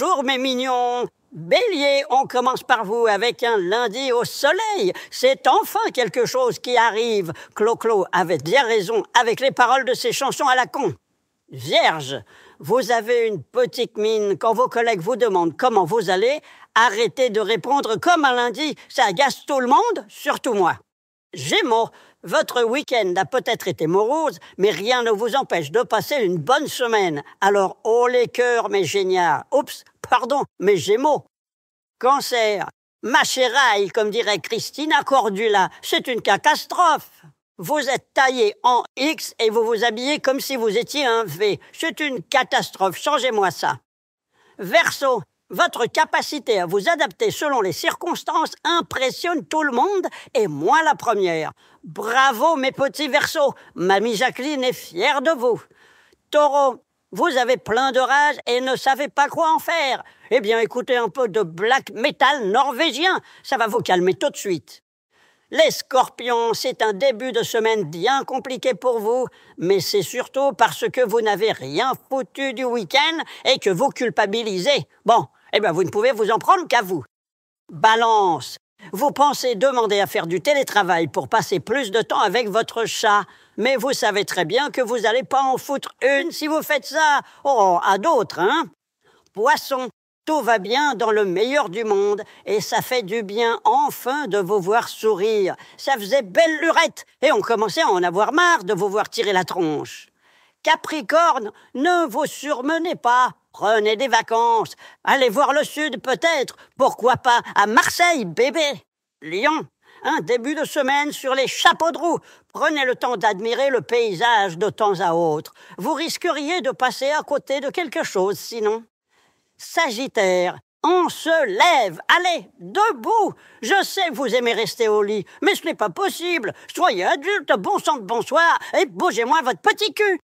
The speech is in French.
Bonjour mes mignons Bélier, on commence par vous avec un lundi au soleil. C'est enfin quelque chose qui arrive. Clo-Clo avait bien raison avec les paroles de ses chansons à la con. Vierge, vous avez une petite mine. Quand vos collègues vous demandent comment vous allez, arrêtez de répondre comme un lundi. Ça agace tout le monde, surtout moi. Gémeaux, votre week-end a peut-être été morose, mais rien ne vous empêche de passer une bonne semaine. Alors, oh les cœurs, mes géniaux Oups, pardon, mes Gémeaux. Cancer, ma chéraille, comme dirait Christina Cordula, c'est une catastrophe. Vous êtes taillé en X et vous vous habillez comme si vous étiez un V. C'est une catastrophe, changez-moi ça. Verso, votre capacité à vous adapter selon les circonstances impressionne tout le monde, et moi la première. Bravo mes petits versos, mamie Jacqueline est fière de vous. Taureau, vous avez plein de rage et ne savez pas quoi en faire. Eh bien écoutez un peu de black metal norvégien, ça va vous calmer tout de suite. Les scorpions, c'est un début de semaine bien compliqué pour vous, mais c'est surtout parce que vous n'avez rien foutu du week-end et que vous culpabilisez. Bon, eh bien, vous ne pouvez vous en prendre qu'à vous. Balance. Vous pensez demander à faire du télétravail pour passer plus de temps avec votre chat, mais vous savez très bien que vous n'allez pas en foutre une si vous faites ça. Oh, à d'autres, hein Poisson, tout va bien dans le meilleur du monde, et ça fait du bien enfin de vous voir sourire. Ça faisait belle lurette, et on commençait à en avoir marre de vous voir tirer la tronche. Capricorne, ne vous surmenez pas. Prenez des vacances. Allez voir le sud peut-être. Pourquoi pas à Marseille, bébé. Lyon, un début de semaine sur les chapeaux de roue. Prenez le temps d'admirer le paysage de temps à autre. Vous risqueriez de passer à côté de quelque chose sinon. Sagittaire, on se lève, allez, debout. Je sais vous aimez rester au lit, mais ce n'est pas possible. Soyez adulte, bon sang de bonsoir, et bougez-moi votre petit cul.